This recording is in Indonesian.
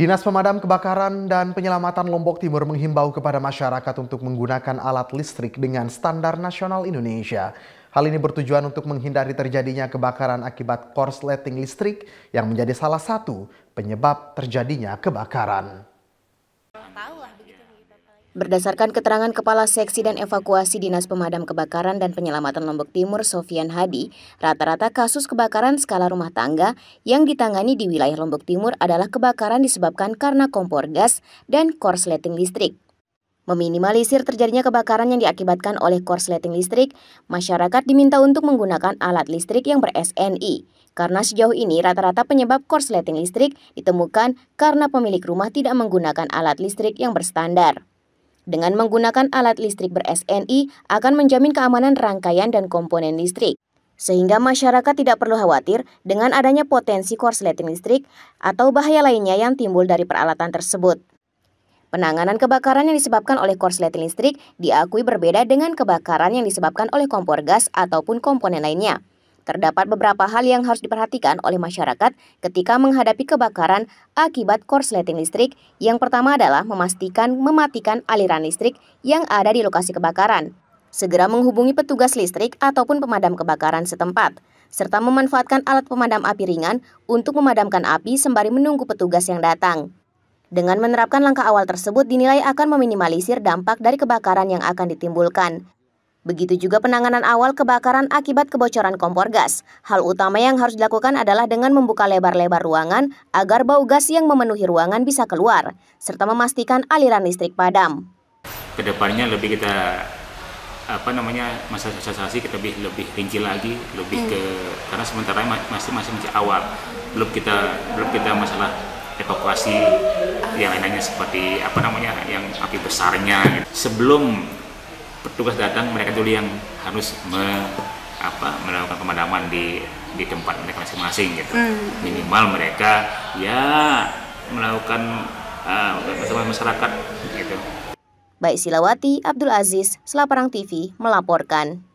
Dinas Pemadam Kebakaran dan Penyelamatan Lombok Timur menghimbau kepada masyarakat untuk menggunakan alat listrik dengan standar nasional Indonesia. Hal ini bertujuan untuk menghindari terjadinya kebakaran akibat korsleting listrik yang menjadi salah satu penyebab terjadinya kebakaran. Berdasarkan keterangan Kepala Seksi dan Evakuasi Dinas Pemadam Kebakaran dan Penyelamatan Lombok Timur Sofian Hadi, rata-rata kasus kebakaran skala rumah tangga yang ditangani di wilayah Lombok Timur adalah kebakaran disebabkan karena kompor gas dan korsleting listrik. Meminimalisir terjadinya kebakaran yang diakibatkan oleh korsleting listrik, masyarakat diminta untuk menggunakan alat listrik yang ber-SNI. Karena sejauh ini rata-rata penyebab korsleting listrik ditemukan karena pemilik rumah tidak menggunakan alat listrik yang berstandar dengan menggunakan alat listrik ber-SNI akan menjamin keamanan rangkaian dan komponen listrik sehingga masyarakat tidak perlu khawatir dengan adanya potensi korsleting listrik atau bahaya lainnya yang timbul dari peralatan tersebut. Penanganan kebakaran yang disebabkan oleh korsleting listrik diakui berbeda dengan kebakaran yang disebabkan oleh kompor gas ataupun komponen lainnya terdapat beberapa hal yang harus diperhatikan oleh masyarakat ketika menghadapi kebakaran akibat korsleting listrik. Yang pertama adalah memastikan mematikan aliran listrik yang ada di lokasi kebakaran. Segera menghubungi petugas listrik ataupun pemadam kebakaran setempat, serta memanfaatkan alat pemadam api ringan untuk memadamkan api sembari menunggu petugas yang datang. Dengan menerapkan langkah awal tersebut dinilai akan meminimalisir dampak dari kebakaran yang akan ditimbulkan. Begitu juga penanganan awal kebakaran akibat kebocoran kompor gas. Hal utama yang harus dilakukan adalah dengan membuka lebar-lebar ruangan agar bau gas yang memenuhi ruangan bisa keluar, serta memastikan aliran listrik padam. Kedepannya lebih kita apa namanya masa sosialisasi kita lebih lebih rinci lagi lebih ke karena sementara masih masih masih awal belum kita belum kita masalah evakuasi yang lainnya seperti apa namanya yang api besarnya gitu. sebelum petugas datang mereka dulu yang harus me, apa, melakukan pemadaman di di tempat mereka masing-masing gitu hmm. minimal mereka ya melakukan uh, masyarakat gitu. Baik Silawati Abdul Aziz, Selaparang TV melaporkan.